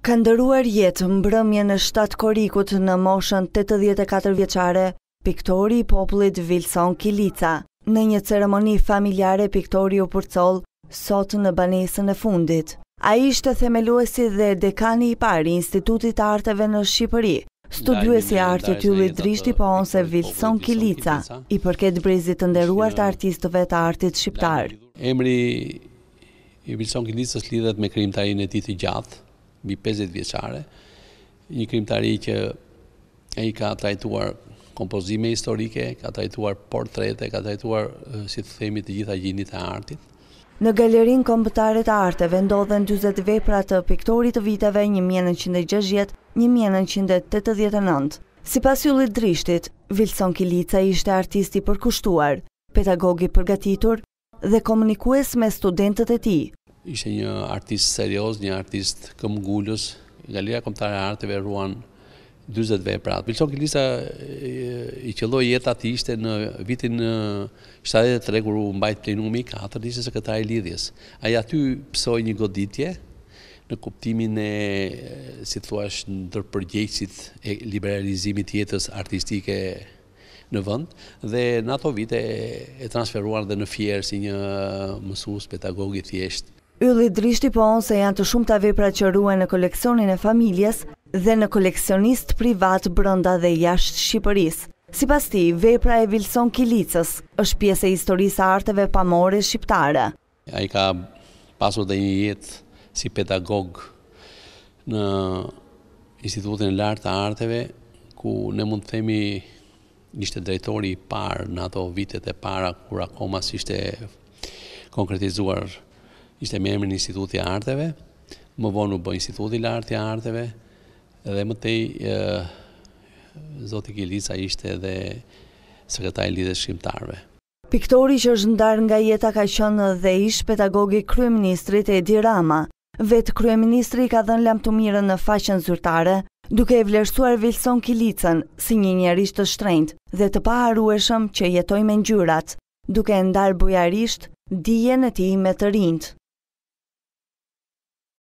Ka ndëruar jetë mbrëmje në shtatë korikut në moshën 84 vjeqare, piktori i popullit Vilson Kilica. Në një ceremoni familjare, piktori u përcol sot në banesën e fundit. A ishte themeluesi dhe dekani i pari Institutit Arteve në Shqipëri, studuesi artë të ullit drishti po onse Vilson Kilica, i përket brezit të ndëruar të artistove të artit shqiptar. Emri i Vilson Kilica s'lidhet me krim të e ti të gjatë, mbi 50 vjeçare, një krimtari që e i ka trajtuar kompozime historike, ka trajtuar portrete, ka trajtuar, si të themit, të gjitha gjinit e artit. Në galerin kompëtare të arteve ndodhen 20 vepra të piktorit të viteve 1960-1989. Si pas jullit drishtit, Vilson Kilica ishte artisti përkushtuar, pedagogi përgatitur dhe komunikues me studentët e ti ishte një artist serios, një artist këmgullus, Galeria Komtare Arteve ruan 20 vepra. Bilson Kilisa i qëlloj jetë ati ishte në vitin 73, kur u mbajt plenumi 4, ishte se këta e lidhjes. Aja aty pësoj një goditje, në kuptimin e, si të thuash, në tërpërgjeqësit e liberalizimit jetës artistike në vënd, dhe në ato vite e transferuar dhe në fjerë si një mësus, petagogit jeshtë, Ylli Drishti po onë se janë të shumë të vepra që ruen në koleksionin e familjes dhe në koleksionist privat brënda dhe jashtë Shqipërisë. Si pas ti, vepra e Vilson Kilicës është pjesë e historisë arteve pamore shqiptare. A i ka pasur dhe një jetë si pedagog në institutin lartë të arteve, ku ne mund të themi ishte drejtori i parë në ato vitet e para, kur akoma ishte konkretizuar ishte me emrin Instituti e Arteve, më vonë u bë Instituti i Lartë i Arteve dhe më tej Zoti Kilica ishte edhe sekretari i lidhjeve shqiptarëve. Piktori që është ndar nga jeta ka qenë dhe ish pedagogi kryeministrit Edi Rama. Vet kryeministri ka dhënë lam të mirën në faqen zyrtare, duke e vlerësuar Wilson Kilicën si një njerëz të shtrenjtë dhe të paharrueshëm që jetoi me ngjyrat, duke ndar bujarisht dijen e tij me të rindë.